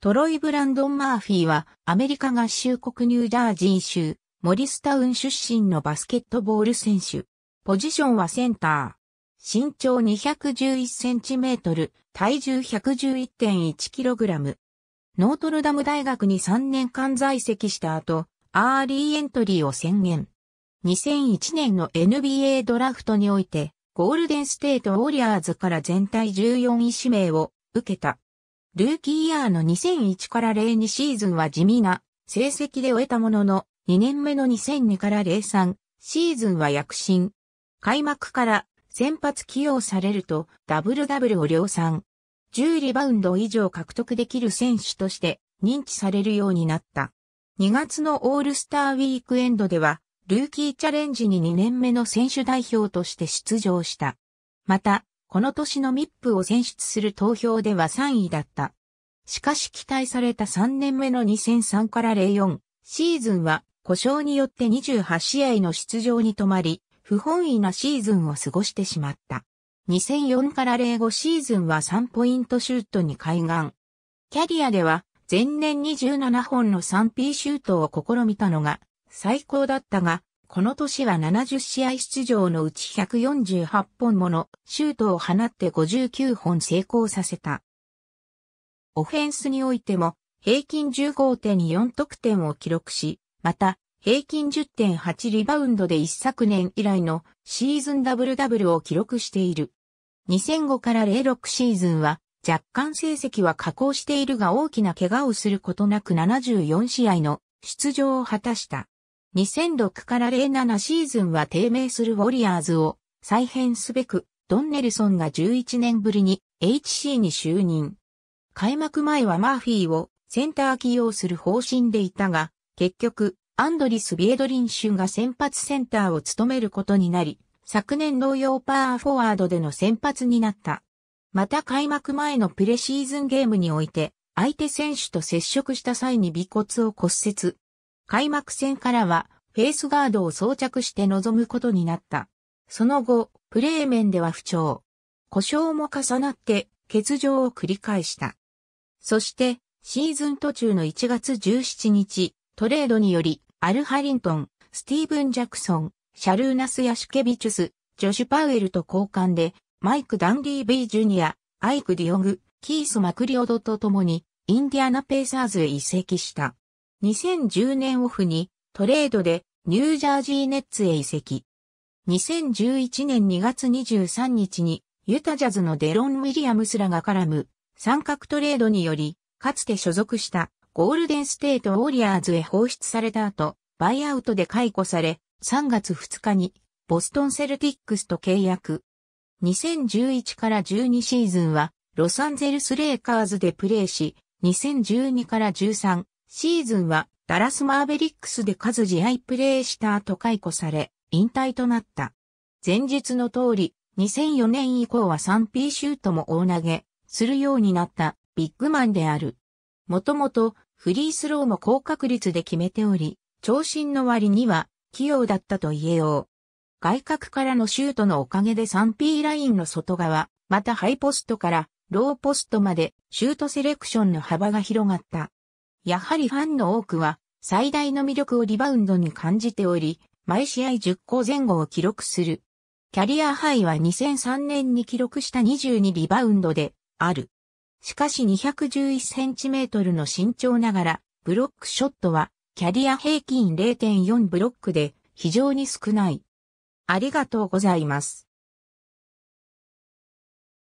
トロイ・ブランドン・マーフィーはアメリカ合衆国ニュージャージー州モリスタウン出身のバスケットボール選手。ポジションはセンター。身長2 1 1トル、体重1 1 1 1ラム。ノートルダム大学に3年間在籍した後、アーリーエントリーを宣言。2001年の NBA ドラフトにおいて、ゴールデンステートウォリアーズから全体14位指名を受けた。ルーキーイヤーの2001から02シーズンは地味な成績で終えたものの、2年目の2002から03シーズンは躍進。開幕から先発起用されるとダブルダブルを量産。10リバウンド以上獲得できる選手として認知されるようになった。2月のオールスターウィークエンドでは、ルーキーチャレンジに2年目の選手代表として出場した。また、この年のミップを選出する投票では3位だった。しかし期待された3年目の2003から04シーズンは故障によって28試合の出場に止まり、不本意なシーズンを過ごしてしまった。2004から05シーズンは3ポイントシュートに開眼。キャリアでは前年27本の 3P シュートを試みたのが最高だったが、この年は70試合出場のうち148本ものシュートを放って59本成功させた。オフェンスにおいても平均15.4得点を記録し、また平均10.8リバウンドで一昨年以来のシーズンダブルダブルを記録している。2005から06シーズンは若干成績は下降しているが大きな怪我をすることなく74試合の出場を果たした。2006から07シーズンは低迷するウォリアーズを再編すべく、ドンネルソンが11年ぶりに HC に就任。開幕前はマーフィーをセンター起用する方針でいたが、結局、アンドリス・ビエドリンシュが先発センターを務めることになり、昨年同様パワーフォワードでの先発になった。また開幕前のプレシーズンゲームにおいて、相手選手と接触した際に尾骨を骨折。開幕戦からは、フェスガードを装着して臨むことになった。その後、プレー面では不調。故障も重なって欠場を繰り返した。そして、シーズン途中の1月17日、トレードにより、アルハリントン、スティーブン・ジャクソン、シャルーナス・ヤシュケビチュス、ジョシュ・パウエルと交換で、マイク・ダンデー・ビー・ジュニア、アイク・ディオグ、キース・マクリオドと共に、インディアナ・ペイサーズへ移籍した。2010年オフに、トレードで、ニュージャージーネッツへ移籍。2011年2月23日に、ユタジャズのデロン・ウィリアムスらが絡む、三角トレードにより、かつて所属したゴールデンステート・ウォリアーズへ放出された後、バイアウトで解雇され、3月2日にボストンセルティックスと契約。2011から12シーズンはロサンゼルスレイカーズでプレーし、2012から13シーズンはダラスマーベリックスで数試合プレーした後解雇され、引退となった。前述の通り、2004年以降は 3P シュートも大投げ、するようになったビッグマンである。もともとフリースローも高確率で決めており、長身の割には器用だったと言えよう。外角からのシュートのおかげで 3P ラインの外側、またハイポストからローポストまでシュートセレクションの幅が広がった。やはりファンの多くは最大の魅力をリバウンドに感じており、毎試合10個前後を記録する。キャリアハイは2003年に記録した22リバウンドである。しかし2 1 1センチメートルの身長ながら、ブロックショットはキャリア平均0.4ブロックで非常に少ない。ありがとうございます。